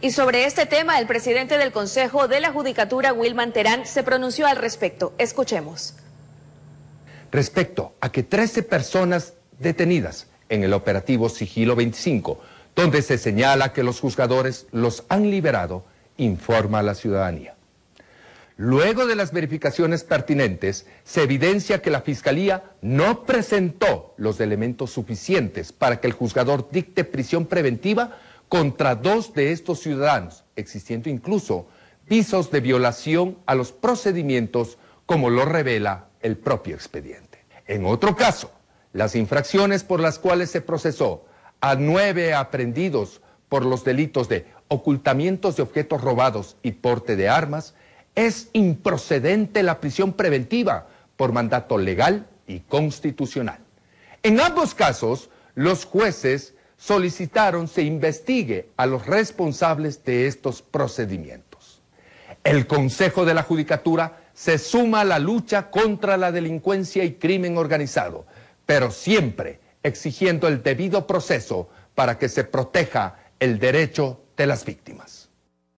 Y sobre este tema, el presidente del Consejo de la Judicatura, Wilman Terán, se pronunció al respecto. Escuchemos. Respecto a que 13 personas detenidas en el operativo Sigilo 25, donde se señala que los juzgadores los han liberado, informa a la ciudadanía. Luego de las verificaciones pertinentes, se evidencia que la Fiscalía no presentó los elementos suficientes para que el juzgador dicte prisión preventiva contra dos de estos ciudadanos, existiendo incluso pisos de violación a los procedimientos como lo revela el propio expediente. En otro caso, las infracciones por las cuales se procesó a nueve aprendidos por los delitos de ocultamientos de objetos robados y porte de armas, es improcedente la prisión preventiva por mandato legal y constitucional. En ambos casos, los jueces solicitaron se investigue a los responsables de estos procedimientos. El Consejo de la Judicatura se suma a la lucha contra la delincuencia y crimen organizado, pero siempre exigiendo el debido proceso para que se proteja el derecho de las víctimas.